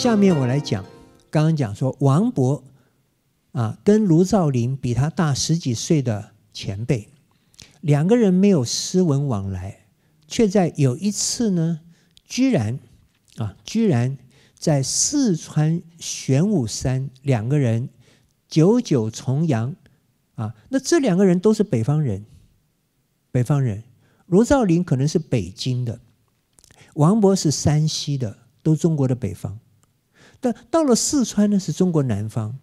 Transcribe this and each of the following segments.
下面我来讲，刚刚讲说王勃，啊，跟卢照邻比他大十几岁的前辈，两个人没有诗文往来，却在有一次呢，居然，啊，居然在四川玄武山，两个人九九重阳，啊，那这两个人都是北方人，北方人，卢照邻可能是北京的，王勃是山西的，都中国的北方。但到了四川呢，是中国南方，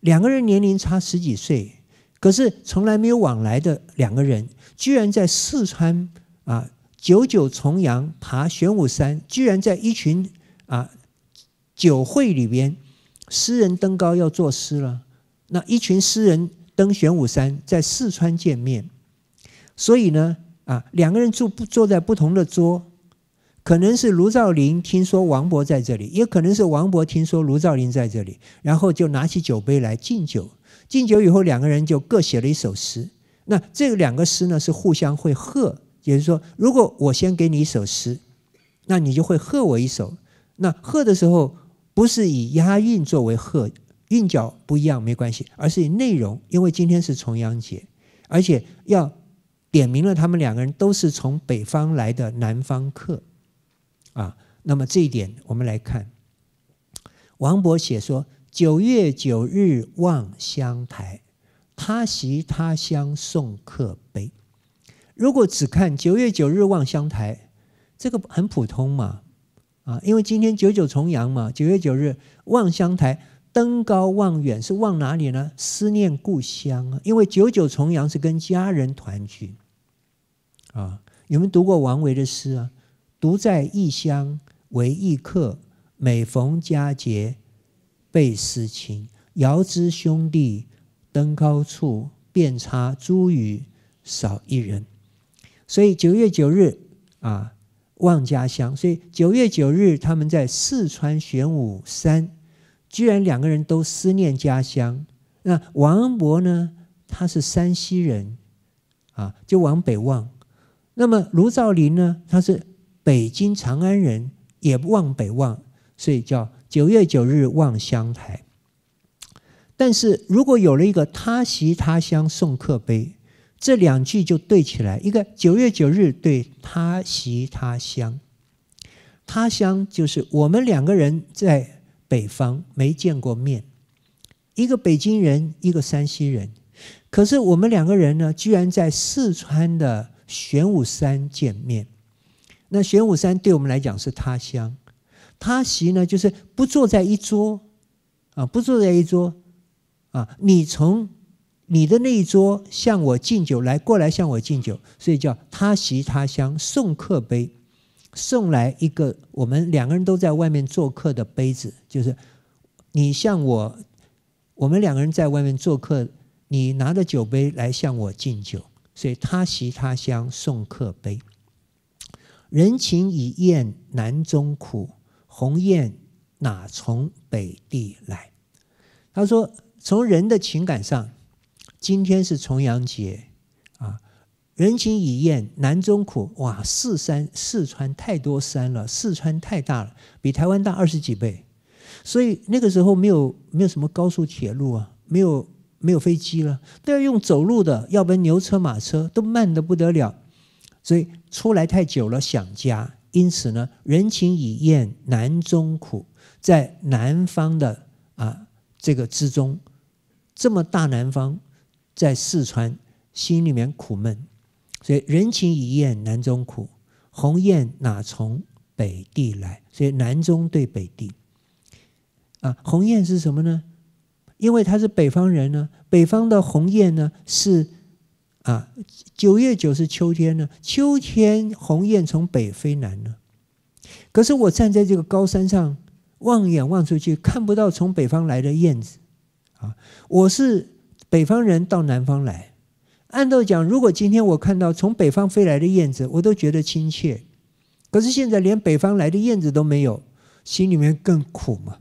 两个人年龄差十几岁，可是从来没有往来的两个人，居然在四川啊九九重阳爬玄武山，居然在一群啊酒会里边，诗人登高要作诗了，那一群诗人登玄武山在四川见面，所以呢啊两个人坐不坐在不同的桌。可能是卢照邻听说王勃在这里，也可能是王勃听说卢照邻在这里，然后就拿起酒杯来敬酒。敬酒以后，两个人就各写了一首诗。那这两个诗呢，是互相会和，也就是说，如果我先给你一首诗，那你就会和我一首。那和的时候，不是以押韵作为和，韵脚不一样没关系，而是以内容，因为今天是重阳节，而且要点明了他们两个人都是从北方来的南方客。啊，那么这一点我们来看，王勃写说：“九月九日望乡台，他席他乡送客杯。”如果只看“九月九日望乡台”，这个很普通嘛，啊，因为今天九九重阳嘛，九月九日望乡台，登高望远是望哪里呢？思念故乡，啊，因为九九重阳是跟家人团聚。啊，有没有读过王维的诗啊？独在异乡为异客，每逢佳节倍思亲。遥知兄弟登高处，遍插茱萸少一人。所以九月九日啊，望家乡。所以九月九日，他们在四川玄武山，居然两个人都思念家乡。那王勃呢？他是山西人，啊，就往北望。那么卢照邻呢？他是北京长安人也望北望，所以叫九月九日望乡台。但是如果有了一个“他席他乡送客杯”，这两句就对起来。一个九月九日对“他席他乡”，他乡就是我们两个人在北方没见过面，一个北京人，一个山西人。可是我们两个人呢，居然在四川的玄武山见面。那玄武山对我们来讲是他乡，他席呢就是不坐在一桌，啊不坐在一桌，啊你从你的那一桌向我敬酒来过来向我敬酒，所以叫他席他乡送客杯，送来一个我们两个人都在外面做客的杯子，就是你向我，我们两个人在外面做客，你拿着酒杯来向我敬酒，所以他席他乡送客杯。人情已厌南中苦，鸿雁哪从北地来？他说：“从人的情感上，今天是重阳节啊，人情已厌南中苦。哇，四山四川太多山了，四川太大了，比台湾大二十几倍。所以那个时候没有没有什么高速铁路啊，没有没有飞机了，都要用走路的，要不然牛车马车都慢得不得了。”所以出来太久了想家，因此呢，人情已厌南中苦。在南方的啊，这个之中，这么大南方，在四川，心里面苦闷。所以人情已厌南中苦，鸿雁哪从北地来？所以南中对北地，啊，鸿雁是什么呢？因为他是北方人呢，北方的鸿雁呢是。啊，九月九是秋天呢，秋天鸿雁从北飞南呢。可是我站在这个高山上望眼望出去，看不到从北方来的燕子，啊，我是北方人到南方来。按道讲，如果今天我看到从北方飞来的燕子，我都觉得亲切。可是现在连北方来的燕子都没有，心里面更苦嘛，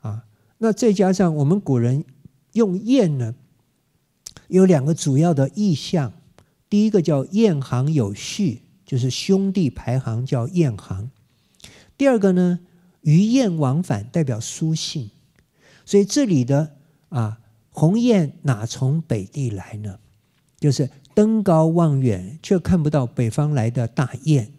啊，那再加上我们古人用燕呢？有两个主要的意象，第一个叫雁行有序，就是兄弟排行叫雁行；第二个呢，鱼雁往返代表书信。所以这里的啊，鸿雁哪从北地来呢？就是登高望远，却看不到北方来的大雁，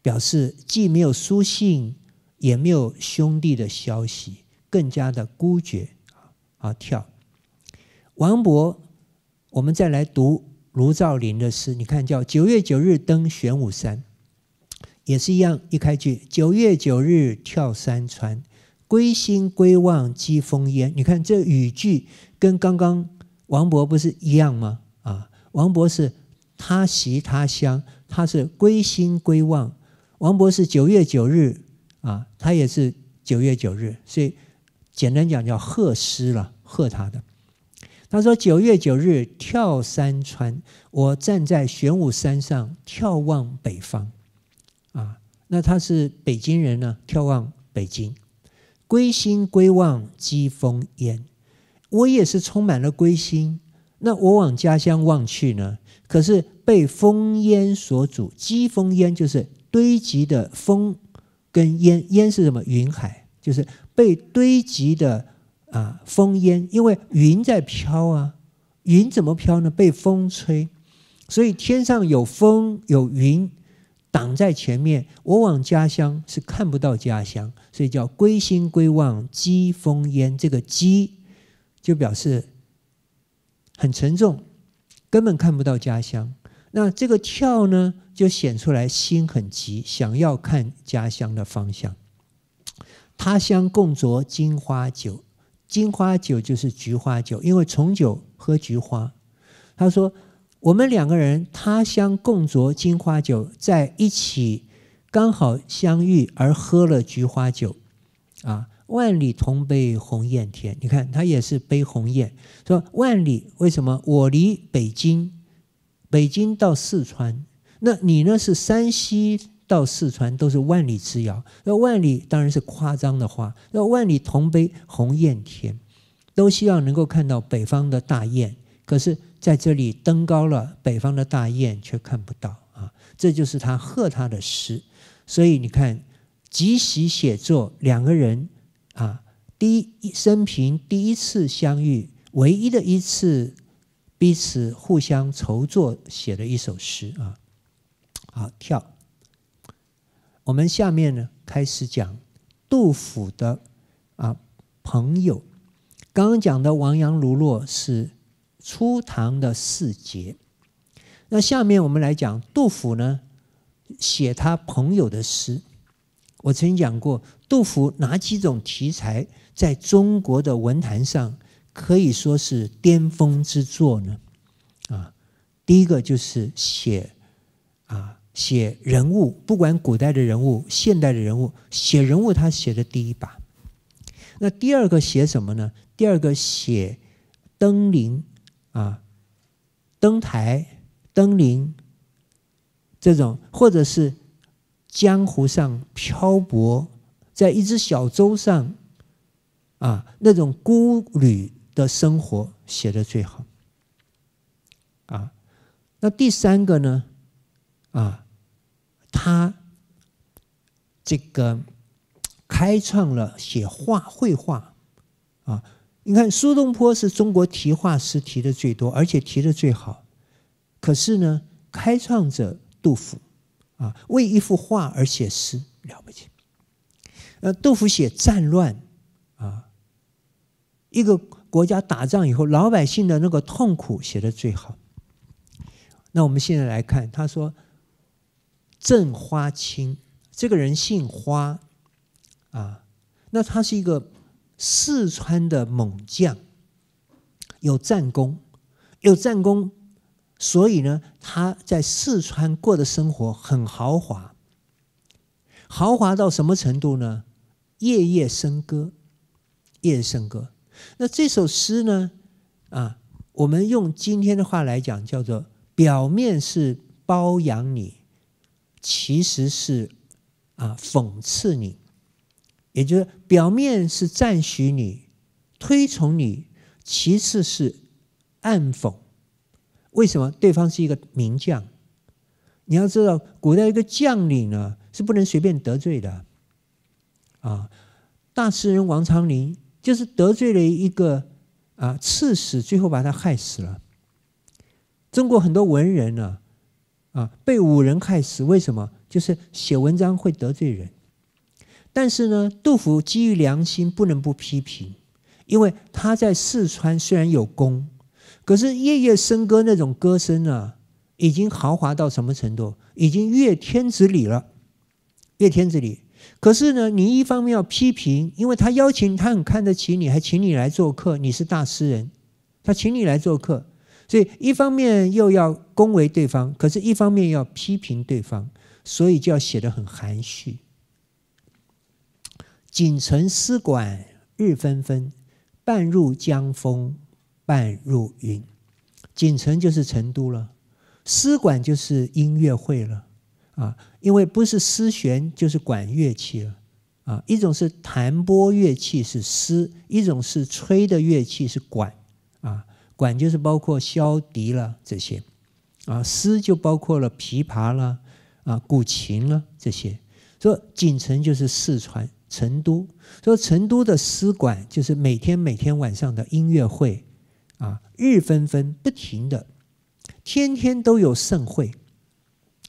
表示既没有书信，也没有兄弟的消息，更加的孤绝啊！啊，跳王勃。我们再来读卢照邻的诗，你看叫《九月九日登玄武山》，也是一样，一开句“九月九日跳山川，归心归望击风烟”。你看这语句跟刚刚王勃不是一样吗？啊，王勃是他徙他乡，他是归心归望；王勃是九月九日啊，他也是九月九日，所以简单讲叫贺诗了，贺他的。他说：“九月九日，跳山川。我站在玄武山上，眺望北方。啊，那他是北京人呢，眺望北京。归心归望击风烟，我也是充满了归心。那我往家乡望去呢，可是被风烟所阻。击风烟就是堆积的风跟烟，烟是什么？云海，就是被堆积的。”啊，风烟，因为云在飘啊，云怎么飘呢？被风吹，所以天上有风有云挡在前面，我往家乡是看不到家乡，所以叫归心归望积风烟。这个积就表示很沉重，根本看不到家乡。那这个跳呢，就显出来心很急，想要看家乡的方向。他乡共酌金花酒。金花酒就是菊花酒，因为重酒喝菊花。他说：“我们两个人他乡共酌金花酒，在一起刚好相遇而喝了菊花酒，啊，万里同悲鸿雁天。你看他也是悲鸿雁，说万里为什么？我离北京，北京到四川，那你呢是山西。”到四川都是万里之遥，那万里当然是夸张的话。那万里同悲鸿雁天，都希望能够看到北方的大雁，可是在这里登高了，北方的大雁却看不到啊！这就是他贺他的诗。所以你看，即席写作两个人啊，第一生平第一次相遇，唯一的一次彼此互相筹作写的一首诗啊。好，跳。我们下面呢开始讲杜甫的啊朋友，刚刚讲的王阳卢骆是初唐的四杰，那下面我们来讲杜甫呢写他朋友的诗。我曾经讲过，杜甫哪几种题材在中国的文坛上可以说是巅峰之作呢？啊，第一个就是写啊。写人物，不管古代的人物、现代的人物，写人物他写的第一把。那第二个写什么呢？第二个写登临啊，登台、登临这种，或者是江湖上漂泊，在一只小舟上啊，那种孤旅的生活写的最好啊。那第三个呢？啊。他这个开创了写画绘画啊！你看苏东坡是中国题画诗题的最多，而且题的最好。可是呢，开创者杜甫啊，为一幅画而写诗，了不起。呃，杜甫写战乱啊，一个国家打仗以后，老百姓的那个痛苦写的最好。那我们现在来看，他说。郑花清，这个人姓花，啊，那他是一个四川的猛将，有战功，有战功，所以呢，他在四川过的生活很豪华，豪华到什么程度呢？夜夜笙歌，夜夜笙歌。那这首诗呢，啊，我们用今天的话来讲，叫做表面是包养你。其实是啊，讽刺你，也就是表面是赞许你、推崇你，其次是暗讽。为什么？对方是一个名将，你要知道，古代一个将领呢是不能随便得罪的啊。大诗人王昌龄就是得罪了一个啊刺史，最后把他害死了。中国很多文人呢。啊，被五人害死，为什么？就是写文章会得罪人。但是呢，杜甫基于良心，不能不批评，因为他在四川虽然有功，可是夜夜笙歌那种歌声啊，已经豪华到什么程度，已经越天子礼了，越天子礼。可是呢，你一方面要批评，因为他邀请他很看得起你，还请你来做客，你是大诗人，他请你来做客。所以一方面又要恭维对方，可是一方面要批评对方，所以就要写得很含蓄。锦城丝管日纷纷，半入江风半入云。锦城就是成都了，丝管就是音乐会了，啊，因为不是丝弦就是管乐器了，啊，一种是弹拨乐器是丝，一种是吹的乐器是管。管就是包括箫笛了这些，啊，丝就包括了琵琶了，啊古琴了这些。说锦城就是四川成都，说成都的丝管就是每天每天晚上的音乐会，啊，日纷纷不停的，天天都有盛会，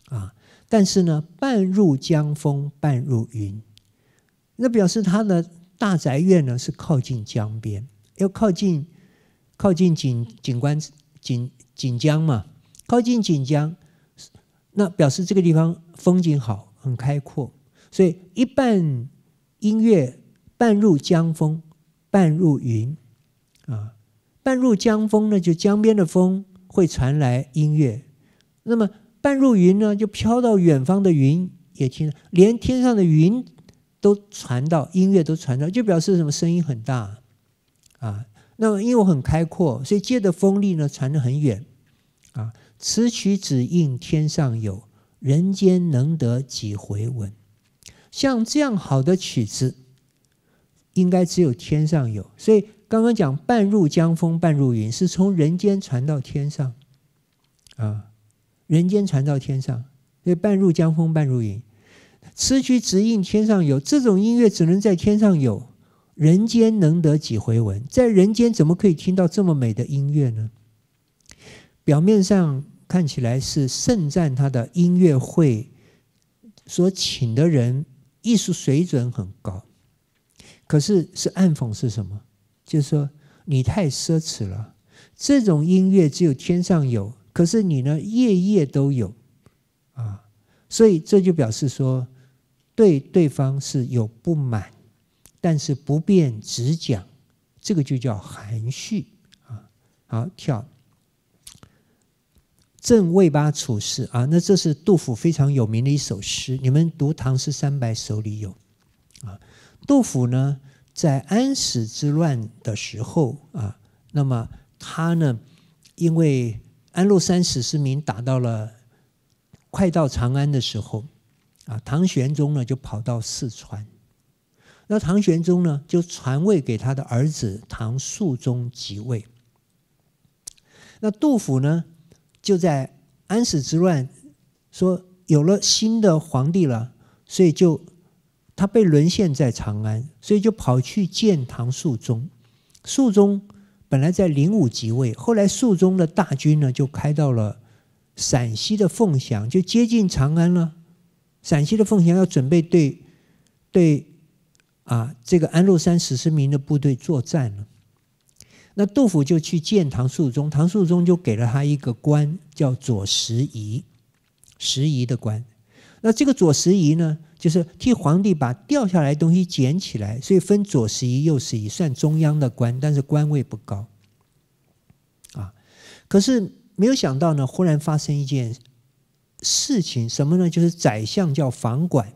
啊，但是呢，半入江风半入云，那表示他的大宅院呢是靠近江边，要靠近。靠近锦锦江锦锦江嘛，靠近锦江，那表示这个地方风景好，很开阔。所以一半音乐半入江风，半入云啊，半入江风呢，就江边的风会传来音乐；那么半入云呢，就飘到远方的云也听，连天上的云都传到音乐都传到，就表示什么声音很大啊。那么，因为我很开阔，所以借的风力呢，传的很远。啊，此曲只应天上有人间能得几回闻。像这样好的曲子，应该只有天上有。所以刚刚讲半入江风半入云，是从人间传到天上。啊，人间传到天上，所以半入江风半入云。此曲只应天上有，这种音乐只能在天上有。人间能得几回闻？在人间怎么可以听到这么美的音乐呢？表面上看起来是盛赞他的音乐会所请的人艺术水准很高，可是是暗讽是什么？就是说你太奢侈了，这种音乐只有天上有，可是你呢，夜夜都有啊。所以这就表示说对对方是有不满。但是不便直讲，这个就叫含蓄啊。好，跳。正位八处士啊，那这是杜甫非常有名的一首诗，你们读《唐诗三百首》里有啊。杜甫呢，在安史之乱的时候啊，那么他呢，因为安禄山、史思明打到了快到长安的时候啊，唐玄宗呢就跑到四川。那唐玄宗呢，就传位给他的儿子唐肃宗即位。那杜甫呢，就在安史之乱，说有了新的皇帝了，所以就他被沦陷在长安，所以就跑去见唐肃宗。肃宗本来在灵武即位，后来肃宗的大军呢就开到了陕西的凤翔，就接近长安了。陕西的凤翔要准备对对。啊，这个安禄山史思明的部队作战了，那杜甫就去见唐肃宗，唐肃宗就给了他一个官，叫左拾遗，拾遗的官。那这个左拾遗呢，就是替皇帝把掉下来东西捡起来，所以分左拾遗、右拾遗，算中央的官，但是官位不高。啊，可是没有想到呢，忽然发生一件事情，什么呢？就是宰相叫房管，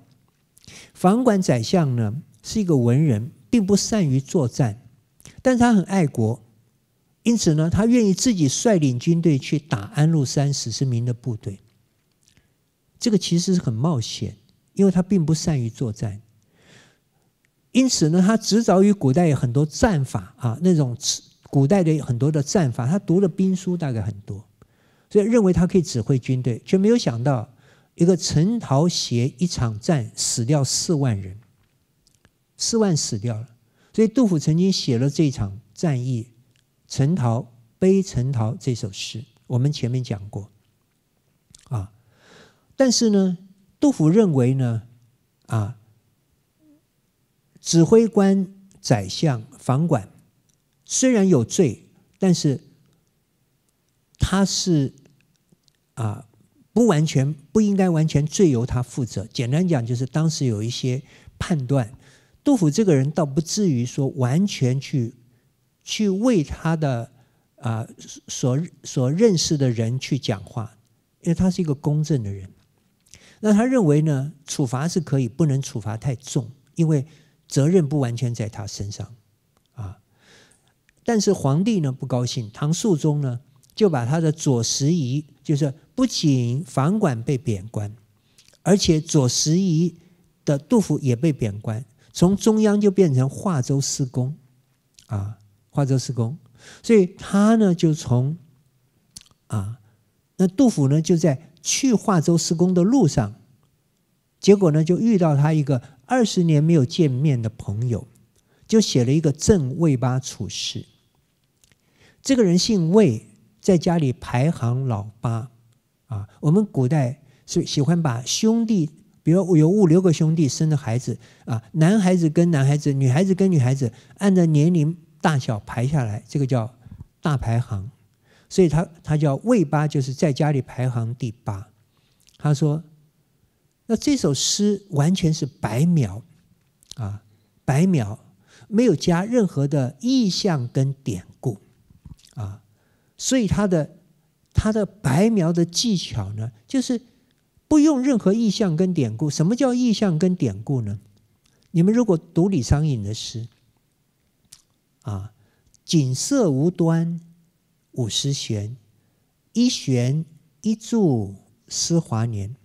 房管宰相呢。是一个文人，并不善于作战，但是他很爱国，因此呢，他愿意自己率领军队去打安禄山史思明的部队。这个其实是很冒险，因为他并不善于作战，因此呢，他执着于古代有很多战法啊，那种古代的很多的战法，他读了兵书大概很多，所以认为他可以指挥军队，却没有想到一个陈陶协一场战死掉四万人。四万死掉了，所以杜甫曾经写了这场战役，《陈陶悲陈陶》这首诗，我们前面讲过，啊，但是呢，杜甫认为呢，啊，指挥官、宰相、房管虽然有罪，但是他是啊不完全不应该完全罪由他负责。简单讲就是当时有一些判断。杜甫这个人倒不至于说完全去去为他的啊所所认识的人去讲话，因为他是一个公正的人。那他认为呢，处罚是可以，不能处罚太重，因为责任不完全在他身上啊。但是皇帝呢不高兴，唐肃宗呢就把他的左拾遗，就是不仅房管被贬官，而且左拾遗的杜甫也被贬官。从中央就变成化州施工啊，化州施工，所以他呢就从，啊，那杜甫呢就在去化州施工的路上，结果呢就遇到他一个二十年没有见面的朋友，就写了一个《赠魏八处士》。这个人姓魏，在家里排行老八，啊，我们古代是喜欢把兄弟。比如有五六个兄弟生的孩子啊，男孩子跟男孩子，女孩子跟女孩子，按照年龄大小排下来，这个叫大排行，所以他他叫魏八，就是在家里排行第八。他说，那这首诗完全是白描啊，白描，没有加任何的意象跟典故啊，所以他的他的白描的技巧呢，就是。不用任何意象跟典故。什么叫意象跟典故呢？你们如果读李商隐的诗，啊，锦瑟无端五十弦，一弦一柱思华年。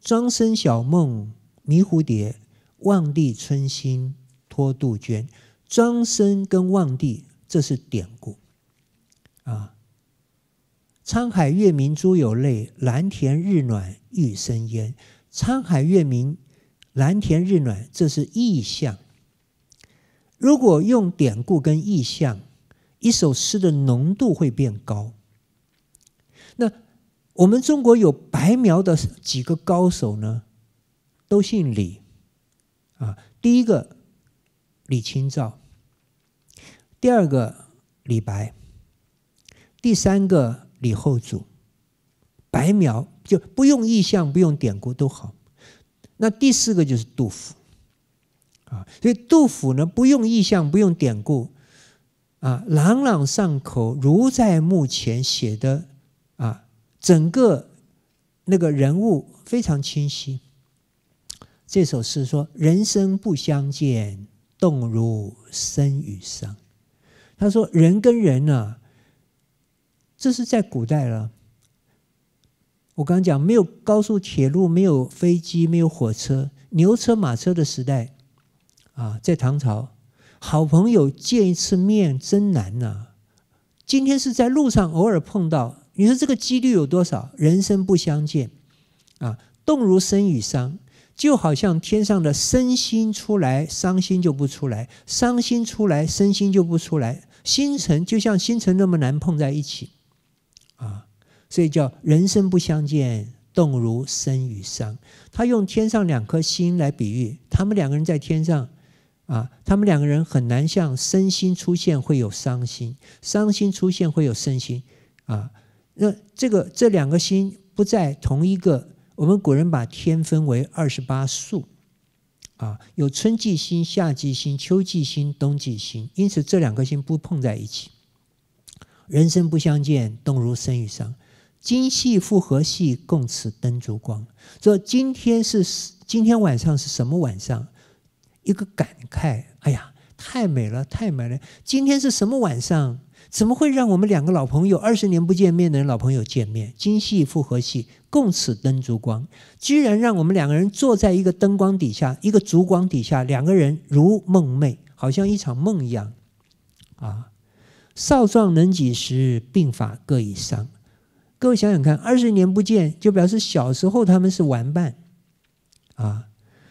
庄生晓梦迷蝴蝶，望帝春心托杜鹃。庄生跟望帝，这是典故，啊。沧海月明，珠有泪；蓝田日暖，玉生烟。沧海月明，蓝田日暖，这是意象。如果用典故跟意象，一首诗的浓度会变高。那我们中国有白描的几个高手呢，都姓李啊。第一个李清照，第二个李白，第三个。李后主，白描就不用意象，不用典故都好。那第四个就是杜甫，啊，所以杜甫呢不用意象，不用典故，啊，朗朗上口，如在目前写的啊，整个那个人物非常清晰。这首诗说：“人生不相见，动如参与商。”他说：“人跟人呢？”这是在古代了。我刚刚讲没有高速铁路，没有飞机，没有火车，牛车马车的时代，啊，在唐朝，好朋友见一次面真难呐。今天是在路上偶尔碰到，你说这个几率有多少？人生不相见，啊，动如身与伤，就好像天上的身心出来，伤心就不出来；伤心出来，身心就不出来。星辰就像星辰那么难碰在一起。啊，所以叫人生不相见，动如身与伤。他用天上两颗心来比喻，他们两个人在天上，啊，他们两个人很难像身心出现会有伤心，伤心出现会有身心，啊，那这个这两个心不在同一个。我们古人把天分为二十八宿，啊，有春季星、夏季星、秋季星、冬季星，因此这两颗星不碰在一起。人生不相见，动如参与商。今夕复何夕，共此灯烛光。说今天是今天晚上是什么晚上？一个感慨，哎呀，太美了，太美了！今天是什么晚上？怎么会让我们两个老朋友，二十年不见面的老朋友见面？今夕复何夕，共此灯烛光，居然让我们两个人坐在一个灯光底下，一个烛光底下，两个人如梦寐，好像一场梦一样啊！少壮能几时，鬓发各已伤。各位想想看，二十年不见，就表示小时候他们是玩伴，啊！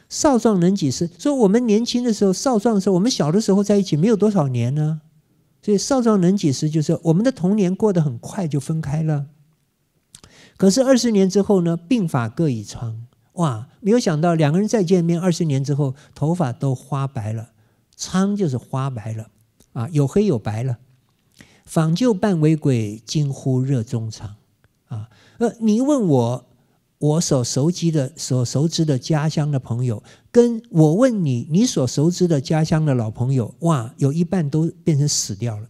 少壮能几时？说我们年轻的时候，少壮的时候，我们小的时候在一起，没有多少年呢。所以少壮能几时，就是我们的童年过得很快，就分开了。可是二十年之后呢？鬓发各已苍。哇！没有想到两个人再见面，二十年之后，头发都花白了，苍就是花白了，啊，有黑有白了。仿旧伴为鬼，惊呼热衷肠。啊，呃，你问我我所熟悉、的所熟知的家乡的朋友，跟我问你你所熟知的家乡的老朋友，哇，有一半都变成死掉了。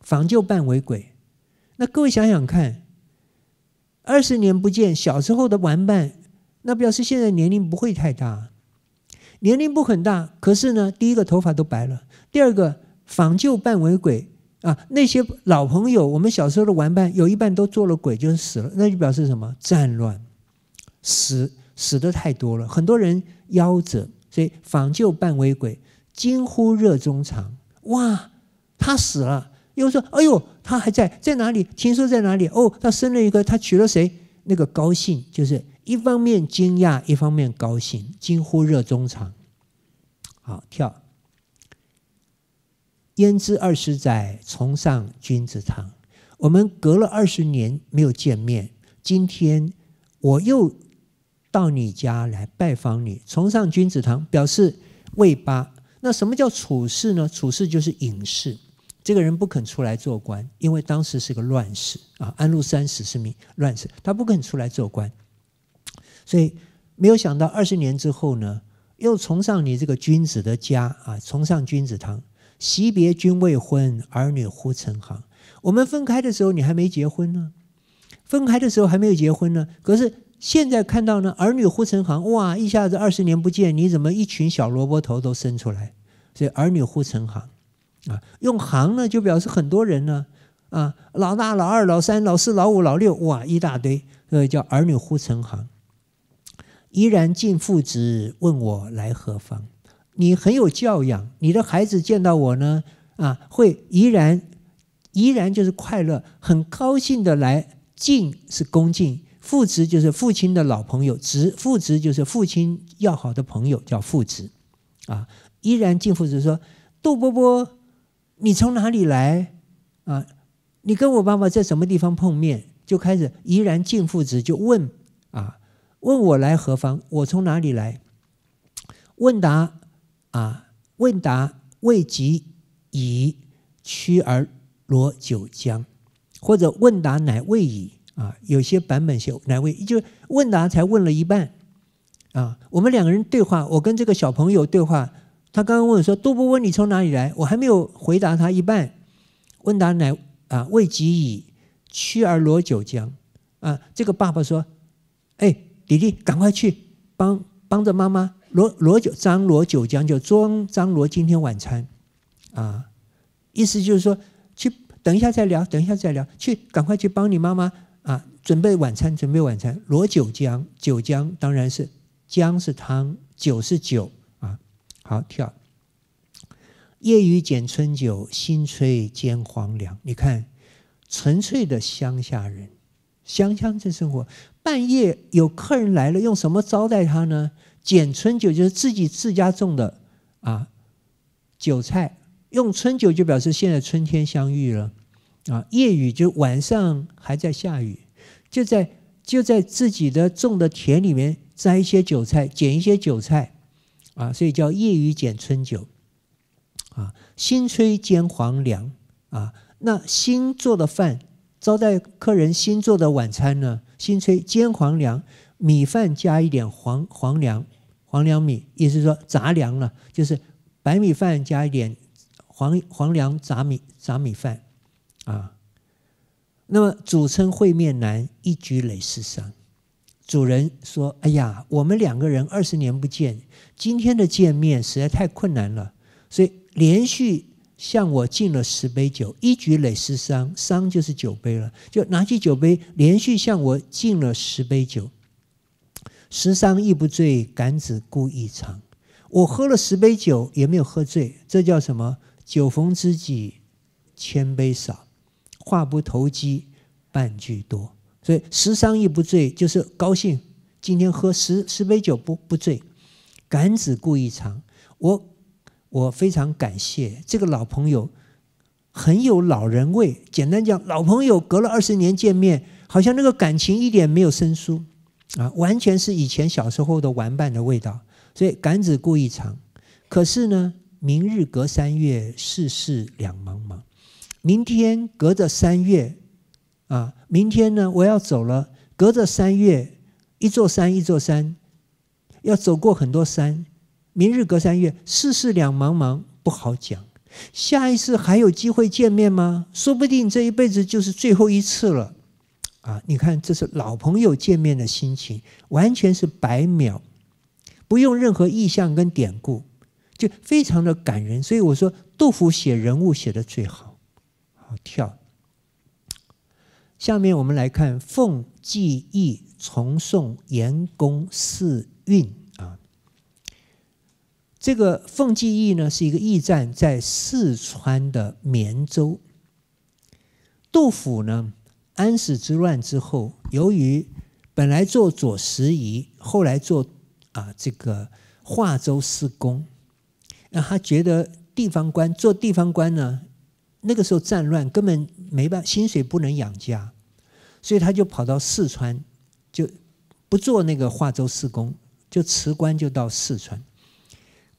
仿旧伴为鬼，那各位想想看，二十年不见小时候的玩伴，那表示现在年龄不会太大，年龄不很大，可是呢，第一个头发都白了，第二个仿旧伴为鬼。啊，那些老朋友，我们小时候的玩伴，有一半都做了鬼，就是死了。那就表示什么？战乱，死死的太多了，很多人夭折。所以访旧伴为鬼，惊呼热衷肠。哇，他死了，又说：“哎呦，他还在，在哪里？听说在哪里？哦，他生了一个，他娶了谁？”那个高兴，就是一方面惊讶，一方面高兴，惊呼热衷肠。好，跳。焉知二十载，重上君子堂。我们隔了二十年没有见面，今天我又到你家来拜访你。重上君子堂，表示未八。那什么叫处世呢？处世就是隐士，这个人不肯出来做官，因为当时是个乱世啊，安禄山、史思明乱世，他不肯出来做官。所以没有想到二十年之后呢，又崇尚你这个君子的家啊，崇尚君子堂。惜别君未婚，儿女忽成行。我们分开的时候，你还没结婚呢。分开的时候还没有结婚呢，可是现在看到呢，儿女忽成行，哇，一下子二十年不见，你怎么一群小萝卜头都生出来？所以儿女忽成行，啊，用行呢就表示很多人呢，啊，老大、老二、老三、老四、老五、老六，哇，一大堆，呃，叫儿女忽成行。依然尽父子，问我来何方？你很有教养，你的孩子见到我呢，啊，会依然依然就是快乐，很高兴的来敬是恭敬，父侄就是父亲的老朋友，侄父侄就是父亲要好的朋友叫父侄，啊，依然敬父侄说，杜伯伯，你从哪里来？啊，你跟我爸爸在什么地方碰面？就开始依然敬父侄就问啊，问我来何方？我从哪里来？问答。啊！问答未及已，趋而罗九江，或者问答乃未已啊。有些版本写乃未，就问答才问了一半啊。我们两个人对话，我跟这个小朋友对话，他刚刚问我说：“杜不问你从哪里来？”我还没有回答他一半。问答乃啊未及已，趋而罗九江啊。这个爸爸说：“哎，弟弟，赶快去帮。”帮着妈妈罗罗九张罗九江就装张罗今天晚餐，啊，意思就是说去等一下再聊，等一下再聊，去赶快去帮你妈妈啊，准备晚餐，准备晚餐。罗九江九江当然是江是汤，酒是酒啊。好跳，夜雨剪春酒，新炊煎黄粱。你看，纯粹的乡下人，乡乡这生活。半夜有客人来了，用什么招待他呢？捡春酒就是自己自家种的啊，韭菜用春酒就表示现在春天相遇了，啊，夜雨就晚上还在下雨，就在就在自己的种的田里面摘一些韭菜，捡一些韭菜，啊，所以叫夜雨捡春酒，啊，新炊煎黄粱啊，那新做的饭招待客人，新做的晚餐呢？新炊煎黄粮，米饭加一点黄黄粮，黄粮米，意思是说杂粮了，就是白米饭加一点黄黄粮杂米杂米饭，啊。那么主称会面难，一举累十三。主人说：“哎呀，我们两个人二十年不见，今天的见面实在太困难了，所以连续。”向我敬了十杯酒，一举累十觞，觞就是酒杯了，就拿起酒杯连续向我敬了十杯酒。十觞亦不醉，敢使孤意长。我喝了十杯酒也没有喝醉，这叫什么？酒逢知己，千杯少；话不投机，半句多。所以十觞亦不醉，就是高兴。今天喝十十杯酒不不醉，敢使故意长。我。我非常感谢这个老朋友，很有老人味。简单讲，老朋友隔了二十年见面，好像那个感情一点没有生疏，啊，完全是以前小时候的玩伴的味道。所以，感子故意长，可是呢，明日隔三月，世事两茫茫。明天隔着三月，啊，明天呢，我要走了，隔着三月，一座山一座山，要走过很多山。明日隔三月，世事两茫茫，不好讲。下一次还有机会见面吗？说不定这一辈子就是最后一次了。啊，你看，这是老朋友见面的心情，完全是白描，不用任何意象跟典故，就非常的感人。所以我说，杜甫写人物写的最好，好跳。下面我们来看《奉记忆从送严公四韵》。这个凤记驿呢，是一个驿站，在四川的绵州。杜甫呢，安史之乱之后，由于本来做左拾遗，后来做啊这个化州司公，那他觉得地方官做地方官呢，那个时候战乱根本没办，薪水不能养家，所以他就跑到四川，就不做那个化州司公，就辞官就到四川。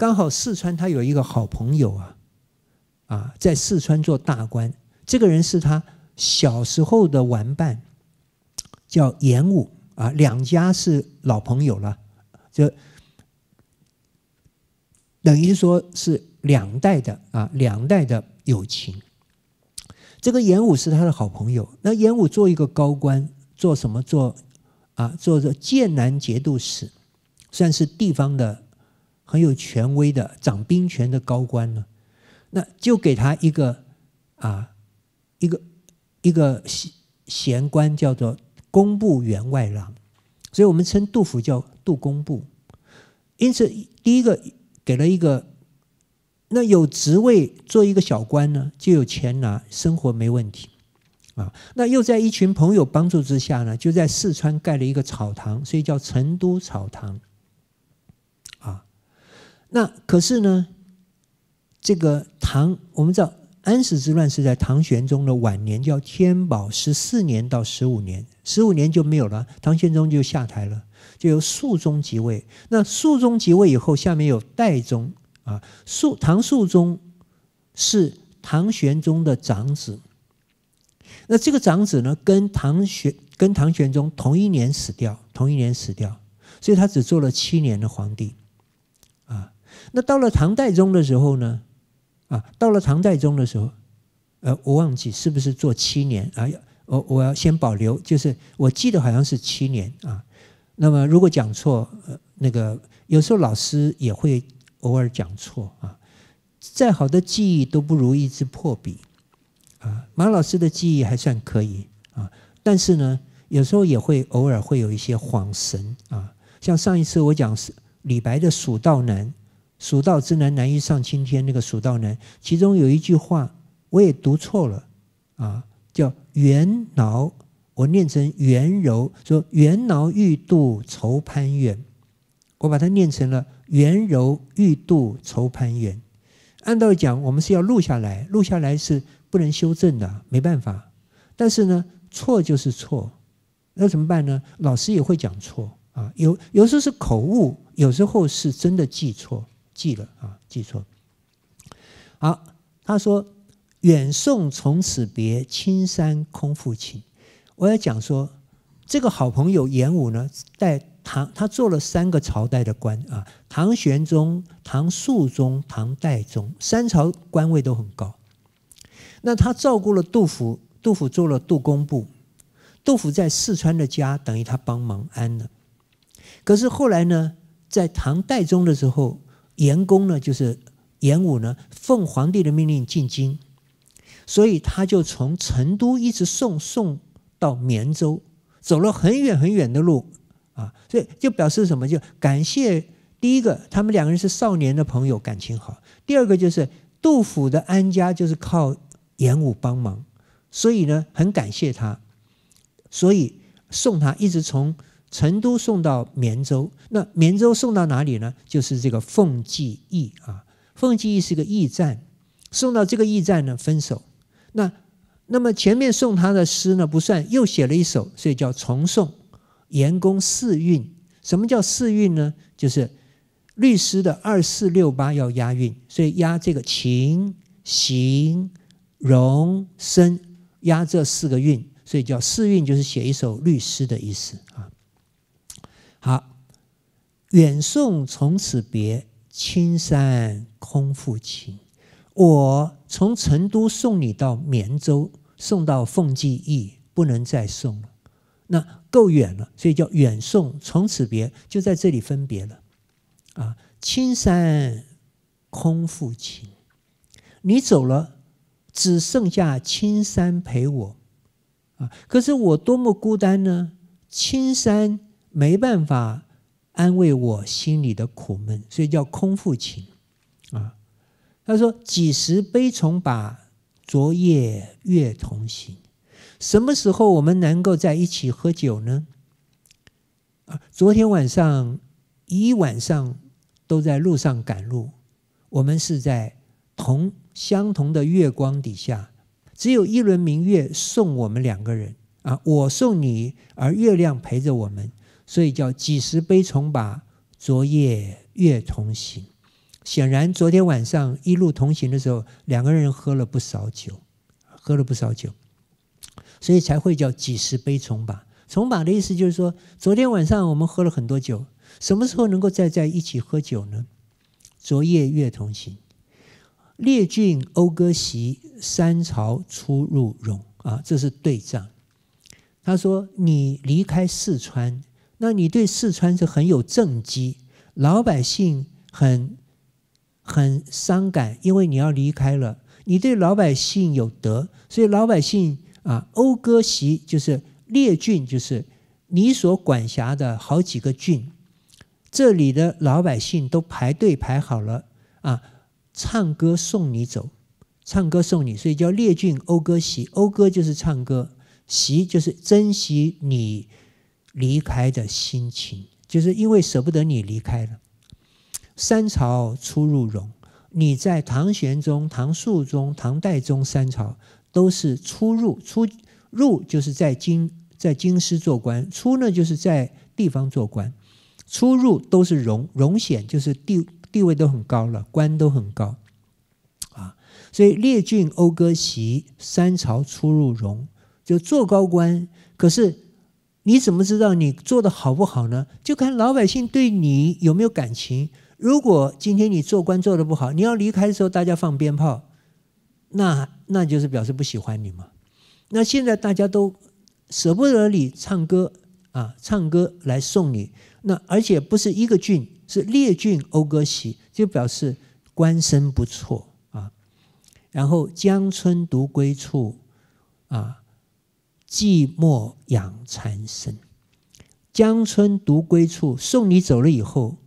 刚好四川他有一个好朋友啊，啊，在四川做大官。这个人是他小时候的玩伴，叫严武啊，两家是老朋友了，就等于说是两代的啊，两代的友情。这个严武是他的好朋友。那严武做一个高官，做什么做啊？做做剑南节度使，算是地方的。很有权威的、掌兵权的高官呢，那就给他一个啊，一个一个闲闲官，叫做工部员外郎，所以我们称杜甫叫杜工部。因此，第一个给了一个，那有职位做一个小官呢，就有钱拿，生活没问题啊。那又在一群朋友帮助之下呢，就在四川盖了一个草堂，所以叫成都草堂。那可是呢，这个唐我们知道，安史之乱是在唐玄宗的晚年，叫天宝十四年到十五年，十五年就没有了，唐玄宗就下台了，就由肃宗即位。那肃宗即位以后，下面有代宗啊，肃唐肃宗是唐玄宗的长子。那这个长子呢，跟唐玄跟唐玄宗同一年死掉，同一年死掉，所以他只做了七年的皇帝。那到了唐代宗的时候呢，啊，到了唐代宗的时候，呃，我忘记是不是做七年，啊？呀，我我要先保留，就是我记得好像是七年啊。那么如果讲错，呃，那个有时候老师也会偶尔讲错啊。再好的记忆都不如一支破笔啊。马老师的记忆还算可以啊，但是呢，有时候也会偶尔会有一些恍神啊。像上一次我讲是李白的《蜀道难》。《蜀道之难，难于上青天》那个《蜀道难》其中有一句话，我也读错了，啊，叫“猿挠，我念成“猿柔”，说“猿挠欲度愁攀援”，我把它念成了“猿柔欲度愁攀援”。按道理讲，我们是要录下来，录下来是不能修正的，没办法。但是呢，错就是错，那怎么办呢？老师也会讲错啊，有有时候是口误，有时候是真的记错。记了啊，记错。好，他说：“远送从此别，青山空复情。”我要讲说，这个好朋友严武呢，在唐他做了三个朝代的官啊，唐玄宗、唐肃宗、唐代宗，三朝官位都很高。那他照顾了杜甫，杜甫做了杜工部，杜甫在四川的家等于他帮忙安的。可是后来呢，在唐代宗的时候。严公呢，就是严武呢，奉皇帝的命令进京，所以他就从成都一直送送到绵州，走了很远很远的路啊，所以就表示什么？就感谢第一个，他们两个人是少年的朋友，感情好；第二个就是杜甫的安家就是靠严武帮忙，所以呢很感谢他，所以送他一直从。成都送到绵州，那绵州送到哪里呢？就是这个凤济驿啊。凤济驿是个驿站，送到这个驿站呢分手。那那么前面送他的诗呢不算，又写了一首，所以叫重送严公四韵。什么叫四韵呢？就是律诗的二四六八要押韵，所以押这个情、行容声押这四个韵，所以叫四韵，就是写一首律诗的意思。好，远送从此别，青山空复情。我从成都送你到绵州，送到凤迹驿，不能再送了。那够远了，所以叫远送。从此别，就在这里分别了。啊，青山空复情，你走了，只剩下青山陪我。啊，可是我多么孤单呢？青山。没办法安慰我心里的苦闷，所以叫空腹情啊。他说：“几时悲从把昨夜月同行？什么时候我们能够在一起喝酒呢？”啊，昨天晚上一晚上都在路上赶路，我们是在同相同的月光底下，只有一轮明月送我们两个人啊，我送你，而月亮陪着我们。所以叫“几十杯重把，昨夜月同行”。显然，昨天晚上一路同行的时候，两个人喝了不少酒，喝了不少酒，所以才会叫“几十杯重把”。重把的意思就是说，昨天晚上我们喝了很多酒，什么时候能够再在一起喝酒呢？昨夜月同行，列郡讴歌席，三朝出入荣。啊，这是对仗。他说：“你离开四川。”那你对四川是很有政绩，老百姓很很伤感，因为你要离开了。你对老百姓有德，所以老百姓啊，讴歌席就是列郡，就是你所管辖的好几个郡，这里的老百姓都排队排好了啊，唱歌送你走，唱歌送你，所以叫列郡讴歌席。讴歌就是唱歌，席就是珍惜你。离开的心情，就是因为舍不得你离开了。三朝出入荣，你在唐玄宗、唐肃宗、唐代宗三朝都是出入出入，就是在京在京师做官，出呢就是在地方做官，出入都是荣荣显，就是地地位都很高了，官都很高，啊，所以列郡讴歌席，三朝出入荣，就做高官，可是。你怎么知道你做的好不好呢？就看老百姓对你有没有感情。如果今天你做官做的不好，你要离开的时候大家放鞭炮，那那就是表示不喜欢你嘛。那现在大家都舍不得你唱歌啊，唱歌来送你。那而且不是一个郡，是列郡讴歌席，就表示官声不错啊。然后江村独归处啊。寂寞养蚕生，江村独归处。送你走了以后，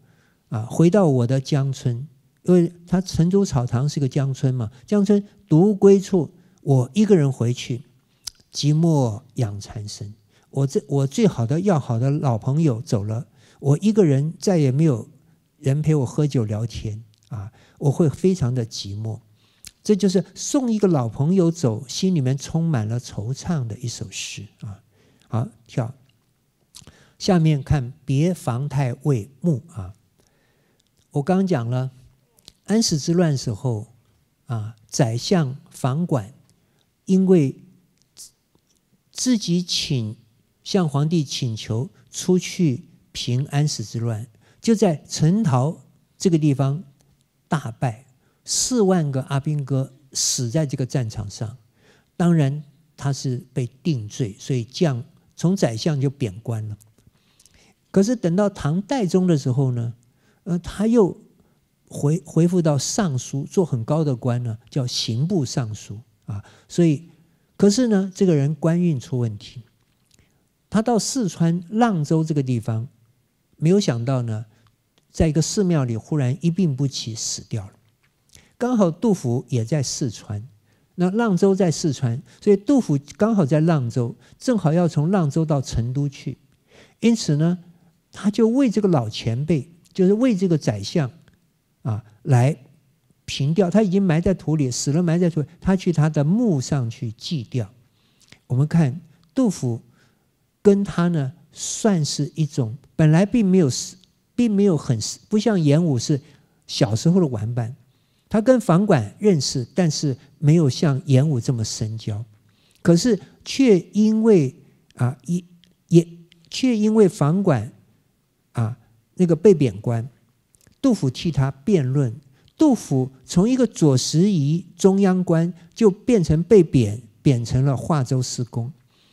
啊，回到我的江村，因为他成都草堂是个江村嘛。江村独归处，我一个人回去，寂寞养蚕生。我这我最好的要好的老朋友走了，我一个人再也没有人陪我喝酒聊天，啊，我会非常的寂寞。这就是送一个老朋友走，心里面充满了惆怅的一首诗啊。好，跳下面看《别房太尉墓》啊。我刚讲了安史之乱时候啊，宰相房管因为自己请向皇帝请求出去平安史之乱，就在陈陶这个地方大败。四万个阿兵哥死在这个战场上，当然他是被定罪，所以将从宰相就贬官了。可是等到唐代宗的时候呢，呃，他又回回复到尚书，做很高的官呢，叫刑部尚书啊。所以，可是呢，这个人官运出问题，他到四川阆州这个地方，没有想到呢，在一个寺庙里忽然一病不起，死掉了。刚好杜甫也在四川，那阆州在四川，所以杜甫刚好在阆州，正好要从阆州到成都去，因此呢，他就为这个老前辈，就是为这个宰相，啊，来凭吊。他已经埋在土里，死了埋在土里，他去他的墓上去祭吊。我们看杜甫跟他呢，算是一种本来并没有，并没有很不像严武是小时候的玩伴。他跟房管认识，但是没有像严武这么深交，可是却因为啊，一，也却因为房管啊那个被贬官，杜甫替他辩论。杜甫从一个左拾遗中央官就变成被贬，贬成了化州司公。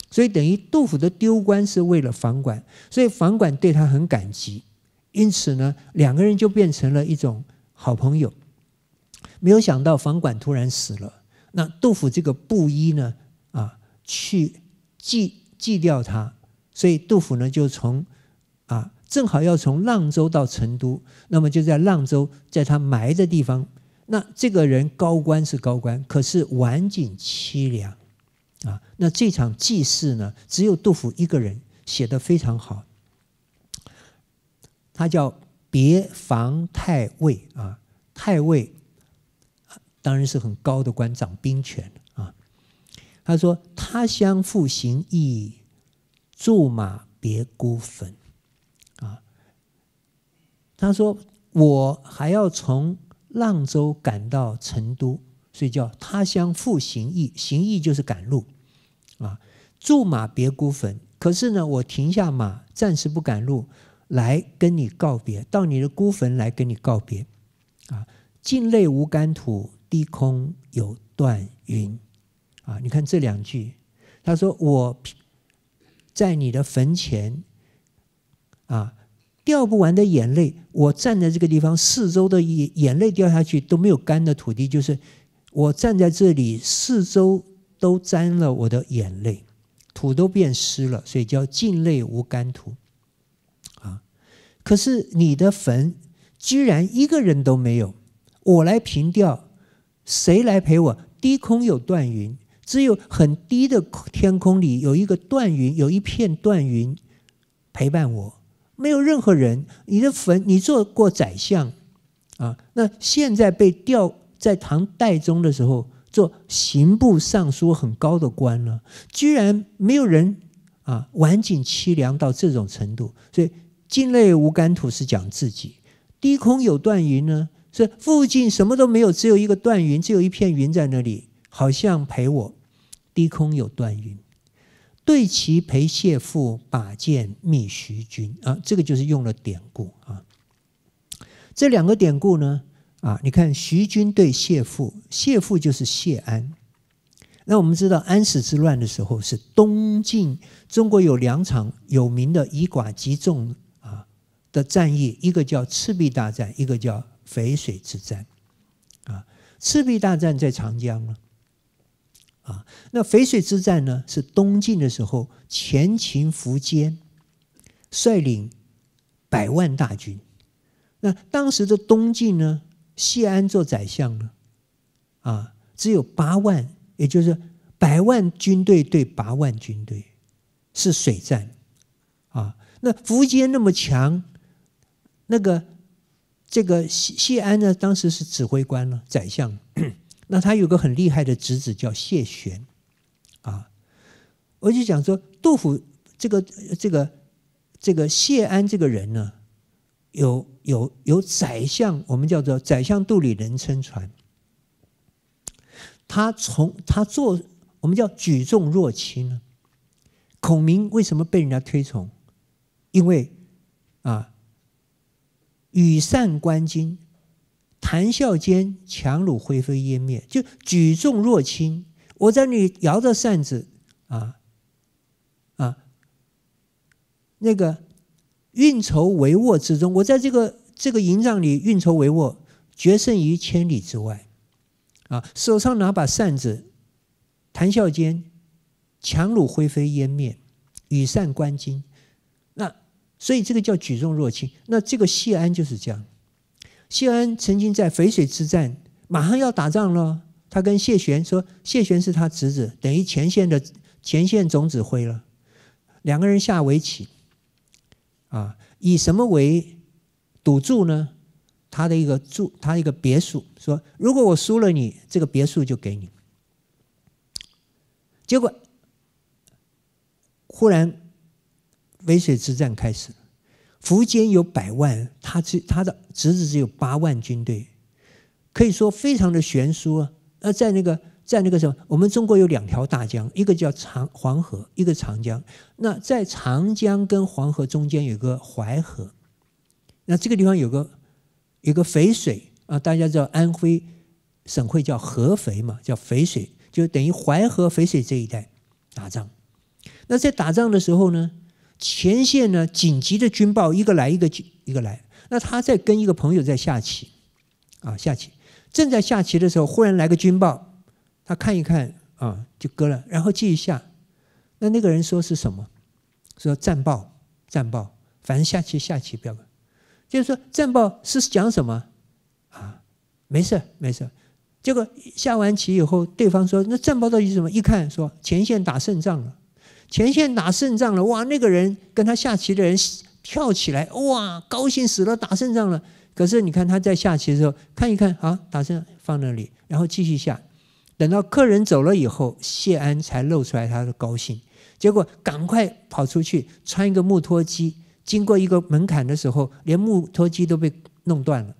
所以等于杜甫的丢官是为了房管，所以房管对他很感激，因此呢，两个人就变成了一种好朋友。没有想到房管突然死了，那杜甫这个布衣呢，啊，去祭祭掉他，所以杜甫呢就从，啊，正好要从阆州到成都，那么就在阆州在他埋的地方，那这个人高官是高官，可是晚景凄凉，啊，那这场祭祀呢，只有杜甫一个人写的非常好，他叫别房太尉啊，太尉。当然是很高的官，掌兵权啊。他说：“他乡复行役，驻马别孤坟。”啊，他说：“我还要从阆州赶到成都睡觉。他乡复行役，行役就是赶路啊。驻马别孤坟，可是呢，我停下马，暂时不赶路，来跟你告别，到你的孤坟来跟你告别啊。境内无干土。”低空有断云，啊，你看这两句，他说我在你的坟前，啊，掉不完的眼泪，我站在这个地方，四周的眼泪掉下去都没有干的土地，就是我站在这里，四周都沾了我的眼泪，土都变湿了，所以叫尽泪无干土，啊，可是你的坟居然一个人都没有，我来凭吊。谁来陪我？低空有断云，只有很低的天空里有一个断云，有一片断云陪伴我。没有任何人。你的坟，你做过宰相啊？那现在被调在唐代宗的时候做刑部尚书，很高的官了，居然没有人啊，晚景凄凉到这种程度。所以“境内无干土”是讲自己。低空有断云呢？是附近什么都没有，只有一个断云，只有一片云在那里，好像陪我。低空有断云，对齐陪谢父，把剑觅徐君。啊，这个就是用了典故啊。这两个典故呢，啊，你看徐君对谢父，谢父就是谢安。那我们知道安史之乱的时候是东晋，中国有两场有名的以寡击众啊的战役，一个叫赤壁大战，一个叫。淝水之战，啊，赤壁大战在长江了，啊，那淝水之战呢是东晋的时候，前秦苻坚率领百万大军，那当时的东晋呢，谢安做宰相呢，啊，只有八万，也就是百万军队对八万军队，是水战，啊，那苻坚那么强，那个。这个谢谢安呢，当时是指挥官了，宰相。那他有个很厉害的侄子叫谢玄，啊，我就讲说，杜甫这个这个这个谢安这个人呢，有有有宰相，我们叫做宰相肚里能撑船。他从他做，我们叫举重若轻呢。孔明为什么被人家推崇？因为啊。羽扇纶巾，谈笑间，樯橹灰飞烟灭。就举重若轻，我在你摇着扇子，啊啊，那个运筹帷幄之中，我在这个这个营帐里运筹帷幄，决胜于千里之外。啊，手上拿把扇子，谈笑间，樯橹灰飞烟灭，羽扇纶巾。所以这个叫举重若轻。那这个谢安就是这样，谢安曾经在淝水之战马上要打仗了，他跟谢玄说，谢玄是他侄子，等于前线的前线总指挥了。两个人下围棋，啊，以什么为赌注呢？他的一个住，他一个别墅，说如果我输了，你这个别墅就给你。结果忽然。淝水之战开始，苻坚有百万，他只他的侄子只有八万军队，可以说非常的悬殊啊。那在那个在那个什么，我们中国有两条大江，一个叫长黄河，一个长江。那在长江跟黄河中间有个淮河，那这个地方有个有个淝水啊，大家知道安徽省会叫合肥嘛，叫淝水，就等于淮河淝水这一带打仗。那在打仗的时候呢？前线呢，紧急的军报一个来一个，一个来。那他在跟一个朋友在下棋，啊，下棋，正在下棋的时候，忽然来个军报，他看一看，啊，就割了，然后记一下。那那个人说是什么？说战报，战报，反正下棋下棋不要管，就是说战报是讲什么？啊，没事没事。结果下完棋以后，对方说那战报到底是什么？一看说前线打胜仗了。前线打胜仗了，哇！那个人跟他下棋的人跳起来，哇，高兴死了，打胜仗了。可是你看他在下棋的时候，看一看啊，打胜放那里，然后继续下。等到客人走了以后，谢安才露出来他的高兴。结果赶快跑出去，穿一个木拖机，经过一个门槛的时候，连木拖机都被弄断了。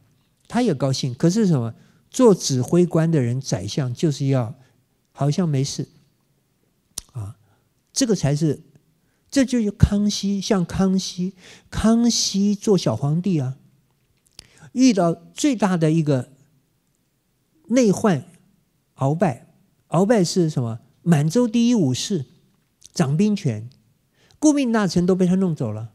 他也高兴，可是什么？做指挥官的人，宰相就是要好像没事。这个才是，这就是康熙，像康熙，康熙做小皇帝啊，遇到最大的一个内患，鳌拜。鳌拜是什么？满洲第一武士，掌兵权，顾命大臣都被他弄走了，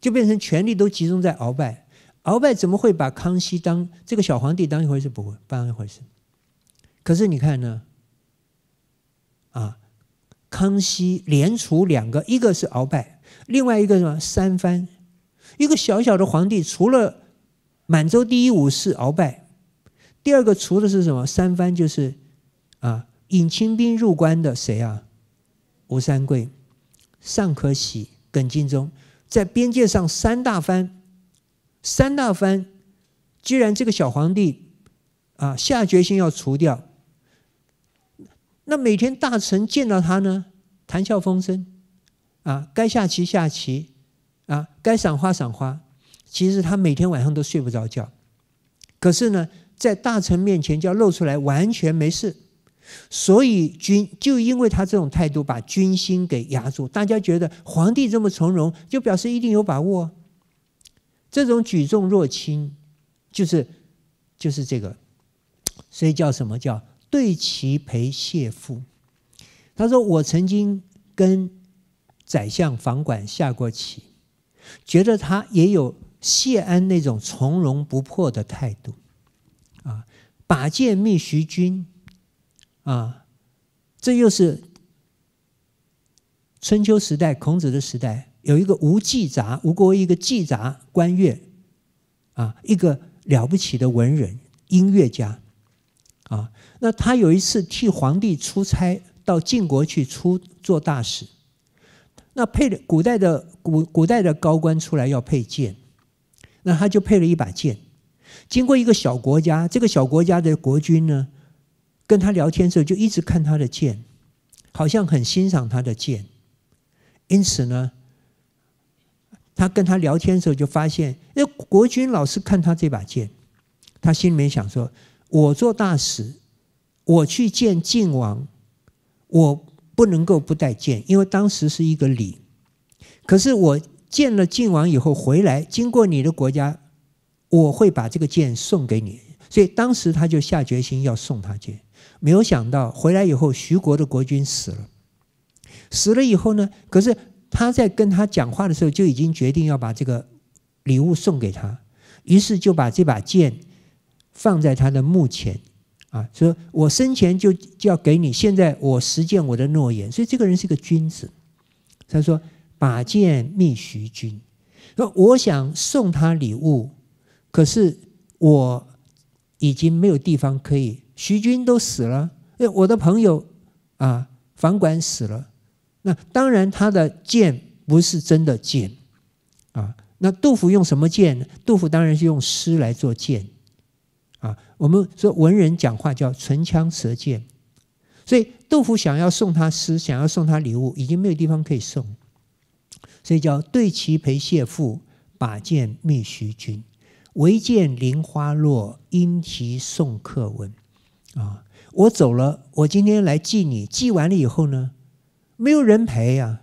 就变成权力都集中在鳌拜。鳌拜怎么会把康熙当这个小皇帝当一回事？不会，不当一回事。可是你看呢？啊？康熙连除两个，一个是鳌拜，另外一个什么三藩。一个小小的皇帝，除了满洲第一武士鳌拜，第二个除的是什么？三藩就是啊，引清兵入关的谁啊？吴三桂、尚可喜、耿精忠，在边界上三大藩，三大藩居然这个小皇帝啊下决心要除掉。那每天大臣见到他呢，谈笑风生，啊，该下棋下棋，啊，该赏花赏花。其实他每天晚上都睡不着觉，可是呢，在大臣面前就要露出来，完全没事。所以军就因为他这种态度，把军心给压住。大家觉得皇帝这么从容，就表示一定有把握。这种举重若轻，就是就是这个，所以叫什么叫？对其陪谢父。他说：“我曾经跟宰相房管下过棋，觉得他也有谢安那种从容不迫的态度。啊，把剑觅徐君，啊，这又是春秋时代孔子的时代，有一个吴季杂，吴国一个季杂官乐，啊，一个了不起的文人音乐家，啊。”那他有一次替皇帝出差到晋国去出做大使，那配的古代的古古代的高官出来要配剑，那他就配了一把剑。经过一个小国家，这个小国家的国君呢，跟他聊天时候就一直看他的剑，好像很欣赏他的剑。因此呢，他跟他聊天时候就发现，哎，国君老是看他这把剑，他心里面想说，我做大使。我去见晋王，我不能够不带剑，因为当时是一个礼。可是我见了晋王以后回来，经过你的国家，我会把这个剑送给你。所以当时他就下决心要送他剑，没有想到回来以后，徐国的国君死了。死了以后呢？可是他在跟他讲话的时候，就已经决定要把这个礼物送给他，于是就把这把剑放在他的墓前。啊，所以我生前就就要给你，现在我实践我的诺言，所以这个人是个君子。他说：“把剑觅徐君，说我想送他礼物，可是我已经没有地方可以。徐君都死了，我的朋友啊，房管死了。那当然他的剑不是真的剑啊。那杜甫用什么剑？杜甫当然是用诗来做剑。”我们说文人讲话叫唇枪舌剑，所以杜甫想要送他诗，想要送他礼物，已经没有地方可以送，所以叫对棋陪谢父，把剑觅徐君。唯见菱花落，莺啼送客闻。啊，我走了，我今天来祭你，祭完了以后呢，没有人陪呀。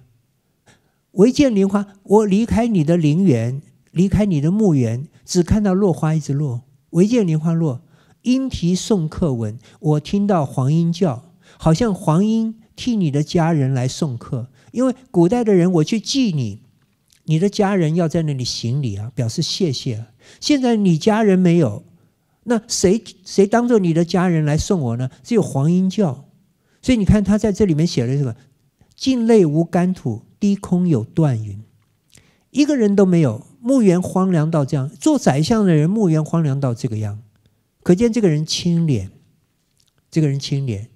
唯见菱花，我离开你的陵园，离开你的墓园，只看到落花一直落，唯见菱花落。莺啼送客文，我听到黄莺叫，好像黄莺替你的家人来送客。因为古代的人我去祭你，你的家人要在那里行礼啊，表示谢谢啊。现在你家人没有，那谁谁当做你的家人来送我呢？只有黄莺叫。所以你看他在这里面写了什么？境内无干土，低空有断云，一个人都没有，墓园荒凉到这样。做宰相的人墓园荒凉到这个样。可见这个人清廉，这个人清廉。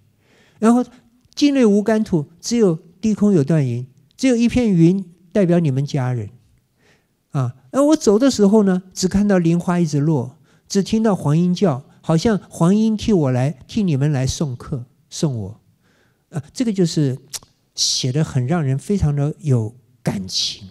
然后，境内无干土，只有低空有断云，只有一片云代表你们家人，啊！而我走的时候呢，只看到林花一直落，只听到黄莺叫，好像黄莺替我来替你们来送客送我，啊！这个就是写的很让人非常的有感情。